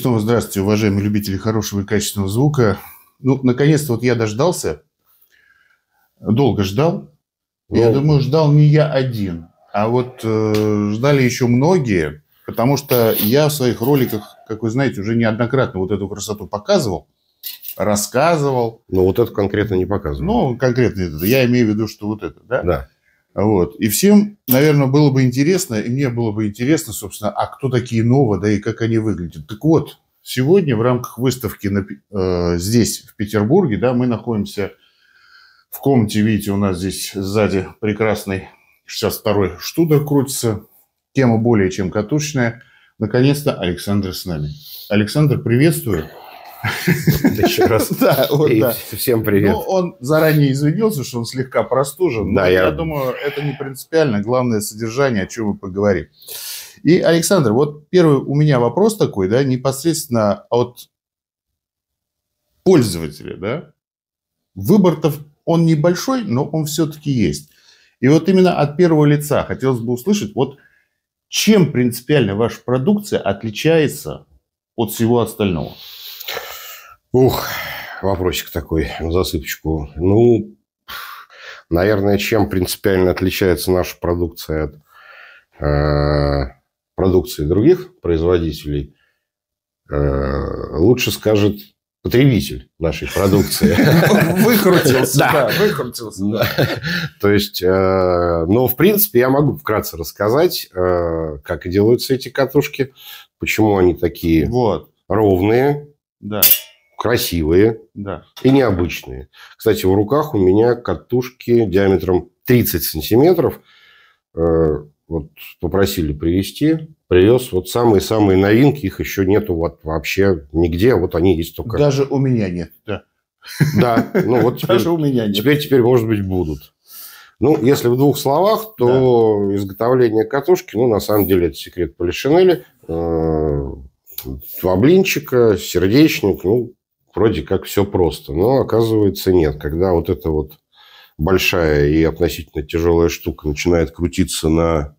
снова здравствуйте, уважаемые любители хорошего и качественного звука. Ну, наконец-то вот я дождался. Долго ждал. Но... Я думаю, ждал не я один. А вот э, ждали еще многие. Потому что я в своих роликах, как вы знаете, уже неоднократно вот эту красоту показывал. Рассказывал. Но ну, вот это конкретно не показывал. Ну, конкретно это. Я имею в виду, что вот это, да? Да. Вот. И всем, наверное, было бы интересно, и мне было бы интересно, собственно, а кто такие Нова, да и как они выглядят. Так вот, сегодня в рамках выставки на, э, здесь, в Петербурге, да, мы находимся в комнате, видите, у нас здесь сзади прекрасный 62-й штудер крутится, тема более чем катушная. Наконец-то Александр с нами. Александр, приветствую. Еще раз. Да, вот да. Всем привет. Ну, он заранее извинился, что он слегка простужен. Да, я... я думаю, это не принципиально. Главное содержание, о чем мы поговорим. И, Александр, вот первый у меня вопрос такой, да, непосредственно от пользователя, да. Выбор-то он небольшой, но он все-таки есть. И вот именно от первого лица хотелось бы услышать, вот чем принципиально ваша продукция отличается от всего остального? Ух, вопросик такой, засыпочку. Ну, наверное, чем принципиально отличается наша продукция от э, продукции других производителей, э, лучше скажет потребитель нашей продукции. Выкрутился, да, выкрутился. То есть, э, но ну, в принципе, я могу вкратце рассказать, э, как делаются эти катушки, почему они такие ровные. Да красивые да. и необычные. Кстати, в руках у меня катушки диаметром 30 сантиметров. Э, вот попросили привезти. Привез вот самые-самые новинки. Их еще нету вот вообще нигде. А вот они есть только... Даже у меня нет, да. Да, ну вот теперь, Даже у меня нет. теперь, теперь, может быть, будут. Ну, если в двух словах, то да. изготовление катушки, ну, на самом деле, это секрет полишинели, э, блинчика, сердечник, ну, вроде как все просто, но оказывается нет. Когда вот эта вот большая и относительно тяжелая штука начинает крутиться на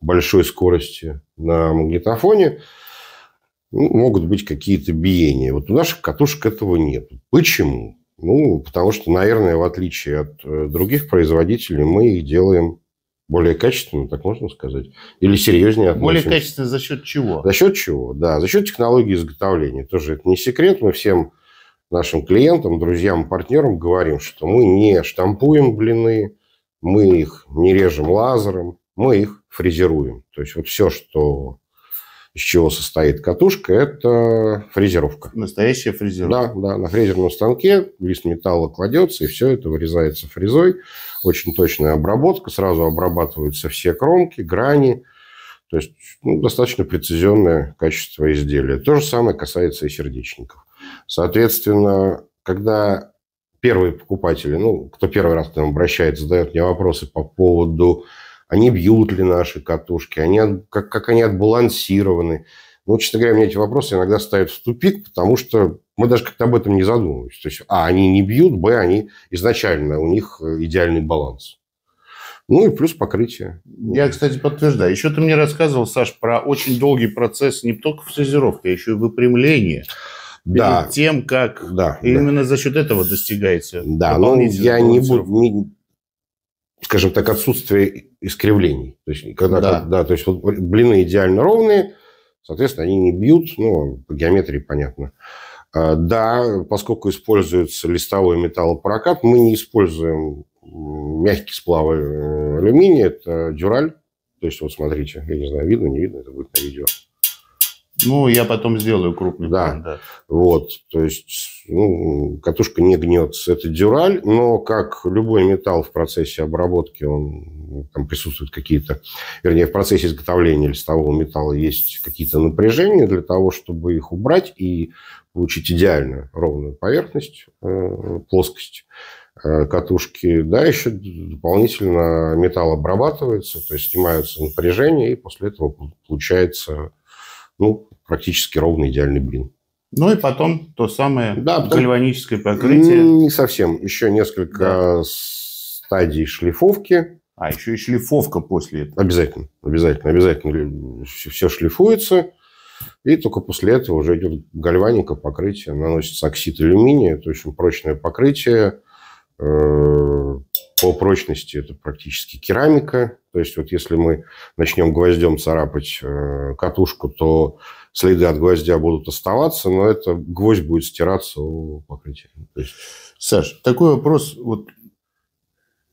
большой скорости на магнитофоне, ну, могут быть какие-то биения. Вот у наших катушек этого нет. Почему? Ну, потому что, наверное, в отличие от э, других производителей, мы их делаем более качественно, так можно сказать, или серьезнее относимся. Более качественно за счет чего? За счет чего, да, за счет технологии изготовления. Тоже это не секрет, мы всем нашим клиентам, друзьям, партнерам говорим, что мы не штампуем блины, мы их не режем лазером, мы их фрезеруем. То есть вот все, что из чего состоит катушка, это фрезеровка. Настоящая фрезеровка. Да, да, на фрезерном станке лист металла кладется, и все это вырезается фрезой. Очень точная обработка, сразу обрабатываются все кромки, грани. То есть ну, достаточно прецизионное качество изделия. То же самое касается и сердечников. Соответственно, когда первые покупатели, ну, кто первый раз к нам обращается, задает мне вопросы по поводу, они бьют ли наши катушки, они как, как они отбалансированы. Ну, честно говоря, мне эти вопросы иногда ставят в тупик, потому что мы даже как-то об этом не задумываемся. То есть, а, они не бьют, б, они изначально, у них э, идеальный баланс. Ну и плюс покрытие. Я, кстати, подтверждаю. Еще ты мне рассказывал, Саш, про очень долгий процесс не только фрезеровки, а еще и выпрямления перед да. тем, как да, и да. именно за счет этого достигается. Да, но ну, я не буду, не, скажем так, отсутствие искривлений. То есть, когда, да. когда то есть вот блины идеально ровные, соответственно, они не бьют, ну, по геометрии понятно. А, да, поскольку используется листовой металлопрокат, мы не используем мягкие сплавы э, алюминия, это дюраль. То есть, вот смотрите, я не знаю, видно, не видно, это будет на видео. Ну, я потом сделаю крупный да. план, да. Вот, то есть, ну, катушка не гнется, это дюраль, но как любой металл в процессе обработки, он там присутствуют какие-то, вернее, в процессе изготовления листового металла есть какие-то напряжения для того, чтобы их убрать и получить идеальную ровную поверхность, э, плоскость э, катушки, да, еще дополнительно металл обрабатывается, то есть снимаются напряжения, и после этого получается ну, практически ровно идеальный блин. Ну и потом то самое да, гальваническое покрытие. Не совсем. Еще несколько да. стадий шлифовки. А, еще и шлифовка после этого. Обязательно, обязательно, обязательно. Все шлифуется. И только после этого уже идет гальваника, покрытие, наносится оксид алюминия. Это очень прочное покрытие, э, по прочности это практически керамика. То есть вот если мы начнем гвоздем царапать э, катушку, то следы от гвоздя будут оставаться, но это гвоздь будет стираться у покрытия. есть... Саш, такой вопрос, вот,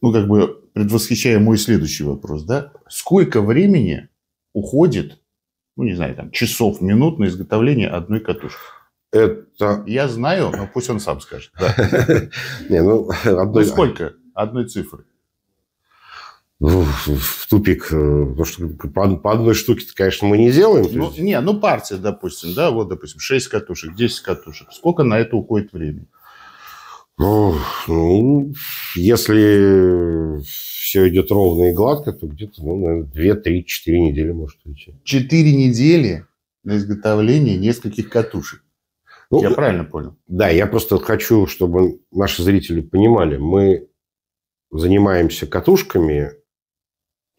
ну как бы предвосхищая мой следующий вопрос, да? Сколько времени уходит, ну не знаю, там часов, минут на изготовление одной катушки? Это... Я знаю, но пусть он сам скажет. Не, ну, одной... ну, сколько? одной цифры? Ну, в тупик, э, потому что по, по одной штуке конечно, мы не делаем. Ну, есть... не, ну партия, допустим, да, вот, допустим, 6 катушек, 10 катушек. Сколько на это уходит времени? Ну, ну если все идет ровно и гладко, то где-то, ну, наверное, 2, 3, 4 недели может уйти. 4 недели на изготовление нескольких катушек. Ну, я правильно понял? Да, я просто хочу, чтобы наши зрители понимали, мы занимаемся катушками,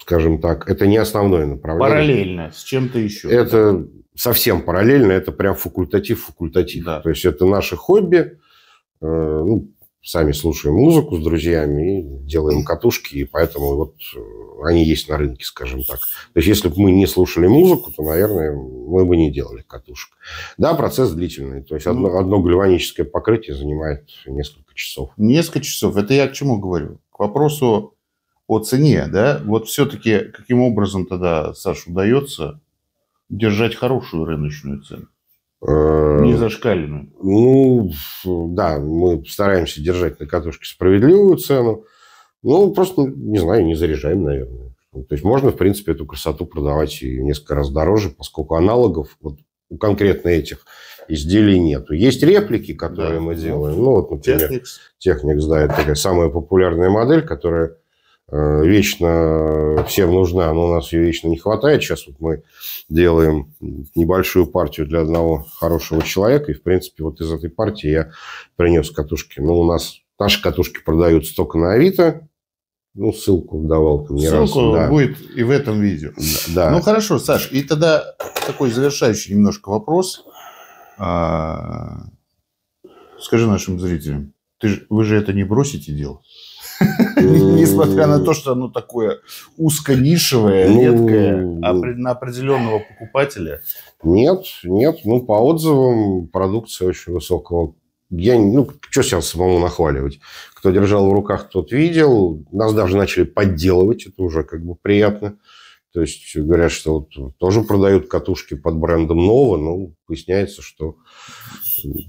скажем так, это не основное направление. Параллельно с чем-то еще. Это совсем параллельно, это прям факультатив, факультатив. Да. То есть это наше хобби. Э, ну, сами слушаем музыку с друзьями и делаем катушки, и поэтому вот э, они есть на рынке, скажем так. То есть если бы мы не слушали музыку, то, наверное, мы бы не делали катушек. Да, процесс длительный, то есть ну. одно, одно гальваническое покрытие занимает несколько часов. Несколько часов, это я к чему говорю? К вопросу о цене, да? Вот все-таки каким образом тогда, Саша, удается держать хорошую рыночную цену? Э, не зашкаленную. Ну, да, мы стараемся держать на катушке справедливую цену. Ну, просто, не знаю, не заряжаем, наверное. Ну, то есть можно, в принципе, эту красоту продавать и несколько раз дороже, поскольку аналогов вот у конкретно этих изделий нету. Есть реплики, которые да. мы ну, делаем. Ну, вот, например, Техникс. Техникс, да, это такая самая популярная модель, которая Э, вечно всем нужна, но у нас ее вечно не хватает. Сейчас вот мы делаем небольшую партию для одного хорошего человека, и, в принципе, вот из этой партии я принес катушки. Ну, у нас наши катушки продаются только на Авито, ну, ссылку давал ты мне Ссылку раз, да. будет и в этом видео. Да. Ну, хорошо, Саш, и тогда такой завершающий немножко вопрос. А, скажи нашим зрителям, ты, вы же это не бросите дело? Несмотря на то, что оно такое узконишевое, ну, редкое, на определенного покупателя. Нет, нет. Ну, по отзывам продукция очень высокого я, ну, что сейчас самому нахваливать? Кто держал в руках, тот видел. Нас даже начали подделывать, это уже как бы приятно. То есть говорят, что вот тоже продают катушки под брендом Нова, но ну, выясняется, что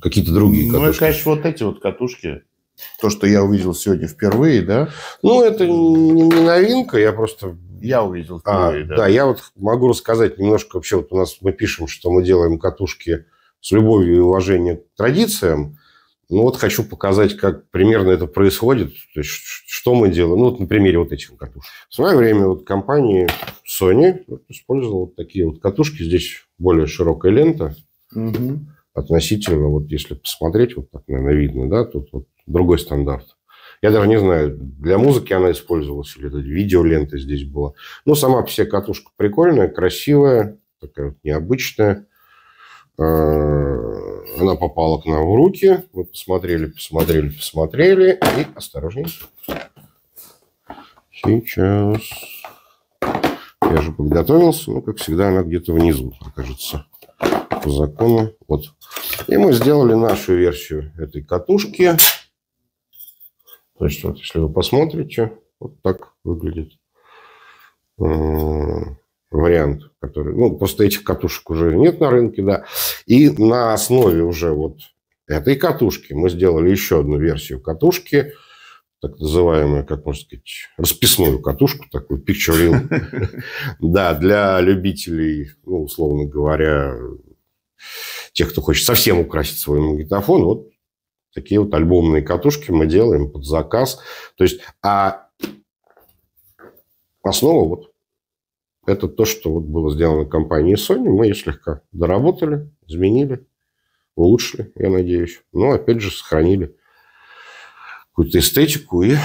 какие-то другие ну, катушки. Ну, и, конечно, вот эти вот катушки то, что я увидел сегодня впервые, да? Ну, это не, не новинка, я просто... Я увидел а, впервые, а, да. Да, я вот могу рассказать немножко, вообще вот у нас мы пишем, что мы делаем катушки с любовью и уважением к традициям. Ну вот хочу показать, как примерно это происходит, то есть, что мы делаем. Ну вот на примере вот этих катушек. В свое время вот компания Sony использовала вот такие вот катушки. Здесь более широкая лента. Угу. Относительно, вот если посмотреть, вот так, наверное, видно, да, тут вот другой стандарт. Я даже не знаю, для музыки она использовалась или это видеолента здесь была. Но ну, сама по себе катушка прикольная, красивая, такая вот необычная. А, она попала к нам в руки. Мы посмотрели, посмотрели, посмотрели. И осторожненько. Сейчас. Я же подготовился. но ну, как всегда, она где-то внизу окажется по закону. Вот. И мы сделали нашу версию этой катушки. Значит, вот если вы посмотрите, вот так выглядит э, вариант, который... Ну, просто этих катушек уже нет на рынке, да. И на основе уже вот этой катушки мы сделали еще одну версию катушки, так называемую, как можно сказать, расписную катушку, такую picture Да, для любителей, ну, условно говоря, тех, кто хочет совсем украсить свой магнитофон, вот Такие вот альбомные катушки мы делаем под заказ. То есть, а основа вот это то, что вот было сделано компанией Sony. Мы ее слегка доработали, изменили, улучшили, я надеюсь. Но, ну, опять же, сохранили какую-то эстетику и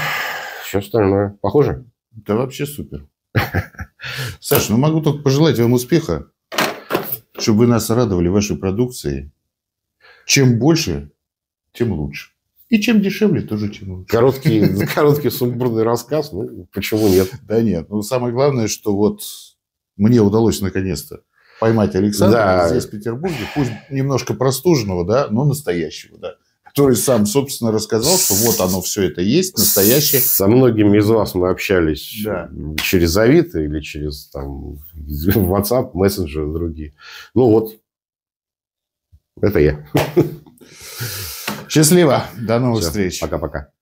все остальное. Похоже? Да вообще супер. Саша, ну могу только пожелать вам успеха, чтобы вы нас радовали вашей продукцией. Чем больше, тем лучше. И чем дешевле, тоже тем лучше. Короткий, короткий сумбурный рассказ, ну почему нет? Да нет, ну самое главное, что вот мне удалось наконец-то поймать Александра да. здесь, в Петербурге, пусть немножко простуженного, да, но настоящего, да который сам, собственно, рассказал, что вот оно все это есть, настоящее. Со многими из вас мы общались да. через Авито или через там, WhatsApp, мессенджеры другие. Ну вот, это я. Счастливо. До новых Все. встреч. Пока-пока.